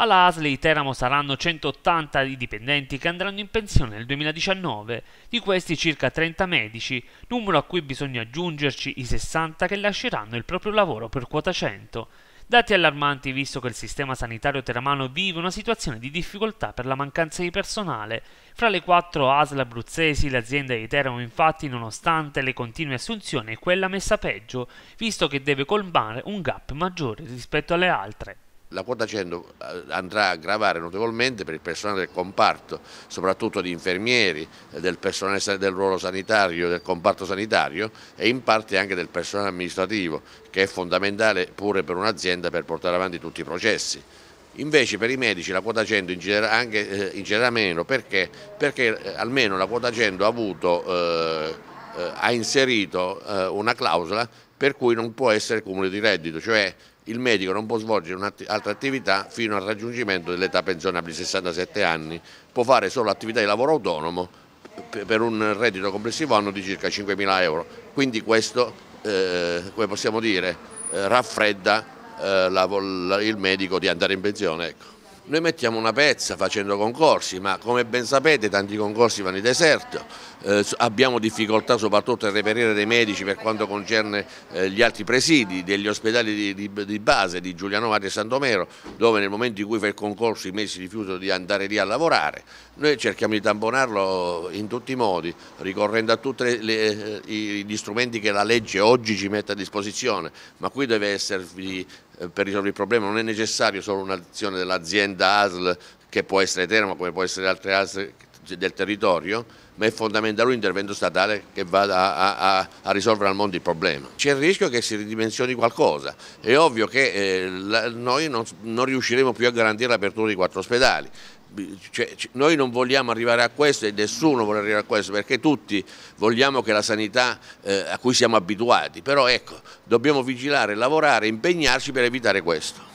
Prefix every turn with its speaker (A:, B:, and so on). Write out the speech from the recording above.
A: Alla ASL Teramo saranno 180 i dipendenti che andranno in pensione nel 2019, di questi circa 30 medici, numero a cui bisogna aggiungerci i 60 che lasceranno il proprio lavoro per quota 100. Dati allarmanti visto che il sistema sanitario teramano vive una situazione di difficoltà per la mancanza di personale. Fra le quattro ASL abruzzesi l'azienda di Teramo infatti nonostante le continue assunzioni è quella messa peggio, visto che deve colmare un gap maggiore rispetto alle altre
B: la quota 100 eh, andrà a gravare notevolmente per il personale del comparto, soprattutto di infermieri, eh, del personale del ruolo sanitario, del comparto sanitario e in parte anche del personale amministrativo che è fondamentale pure per un'azienda per portare avanti tutti i processi. Invece per i medici la quota 100 ingererà, anche, eh, ingererà meno perché? perché? Eh, almeno la quota 100 ha, avuto, eh, eh, ha inserito una clausola per cui non può essere cumulo di reddito, cioè il medico non può svolgere un'altra attività fino al raggiungimento dell'età pensionabile di 67 anni, può fare solo attività di lavoro autonomo per un reddito complessivo anno di circa 5.000 euro, quindi questo, eh, come possiamo dire, eh, raffredda eh, la, la, il medico di andare in pensione. Ecco. Noi mettiamo una pezza facendo concorsi, ma come ben sapete tanti concorsi vanno in deserto, eh, abbiamo difficoltà soprattutto a reperire dei medici per quanto concerne eh, gli altri presidi degli ospedali di, di, di base di Giulianovati e Santomero, dove nel momento in cui fa il concorso i medici rifiutano di andare lì a lavorare. Noi cerchiamo di tamponarlo in tutti i modi, ricorrendo a tutti eh, gli strumenti che la legge oggi ci mette a disposizione, ma qui deve esservi eh, per risolvere il problema, non è necessario solo un'azione dell'azienda ASL che può essere Teramo come può essere altre ASL del territorio, ma è fondamentale un intervento statale che vada a, a, a risolvere al mondo il problema. C'è il rischio che si ridimensioni qualcosa, è ovvio che eh, la, noi non, non riusciremo più a garantire l'apertura di quattro ospedali, cioè, noi non vogliamo arrivare a questo e nessuno vuole arrivare a questo perché tutti vogliamo che la sanità eh, a cui siamo abituati, però ecco, dobbiamo vigilare, lavorare, impegnarci per evitare questo.